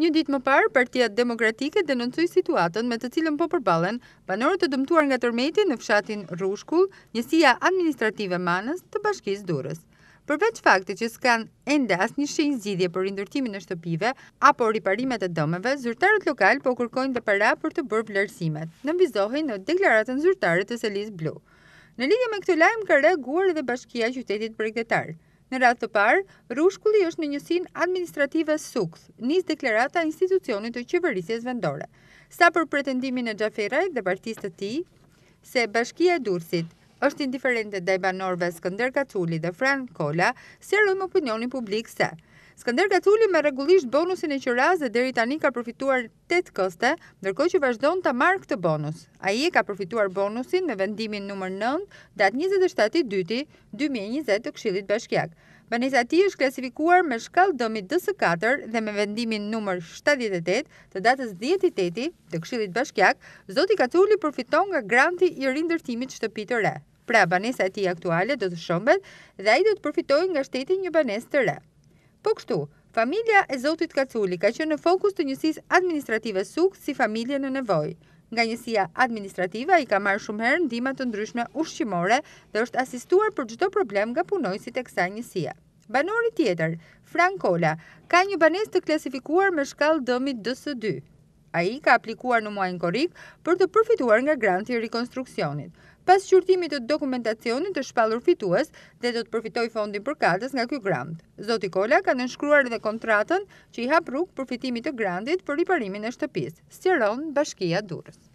Një ditë më parë, Partia Demokratike denoncoi situatën me të cilën po përballen banorët të dëmtuar nga tërmeti në fshatin Rushkull, njësia administrative Manës të Bashkisë Durrës. Përveç faktit që s'kan ende asnjë shenjë zidhje për rindërtimin e shtëpive apo riparimet e dëmeve, zyrtarët lokal po kërkojnë dhe para për të bërë vlerësimet. Nënvizohen në deklaratën zyrtare të Selis Blu. Në lidhje me këtë lajm ka reaguar edhe Bashkia e Qytetit Bregdetar. Në ratë të parë, Rushkulli është në njësin administrative sukth, njës deklarata institucionit të qeverisjes vendore. Sa për pretendimin e Gjaferaj dhe partistët të ti, se bashkia e Durësit është indiferente dhe i banorve Skander Kaculli dhe Fran Kola, se rëmë opinionin publik se, Skander Gatulli me regullisht bonusin e qëraz dhe deri tani ka përfituar 8 këste, ndërko që vazhdon të marrë këtë bonus. A i e ka përfituar bonusin me vendimin nëmër 9, datë 27.2.2020 të kshilit bashkjak. Banesa ti është klasifikuar me shkall dëmi DS4 dhe me vendimin nëmër 78 të datës 18 të kshilit bashkjak, Zoti Gatulli përfiton nga granti i rindërtimit shtëpi të re. Pra, banesa ti aktuale do të shombet dhe a i do të nga shteti një banes të re. Po kështu, familia e Zotit Kaculli ka që në fokus të njësis administrative sukë si familje në nevoj. Nga njësia administrativa i ka marrë shumë herë dimat të ndryshme ushqimore dhe është asistuar për gjitho problem nga punojësit e kësa njësia. Banori tjetër, Frank Kola, ka një banes të klasifikuar me shkallë dëmit dësë 2. A i ka aplikuar në muajnë korik për të përfituar nga grant i rekonstruksionit. Pas qërtimit të dokumentacionit të shpalur fitues dhe të të përfitoj fondin për katës nga kjo grant. Zotikola ka në dhe kontratën që i hap rukë përfitimit të grantit për riparimin e shtëpis. Sjeron, Bashkia Durës.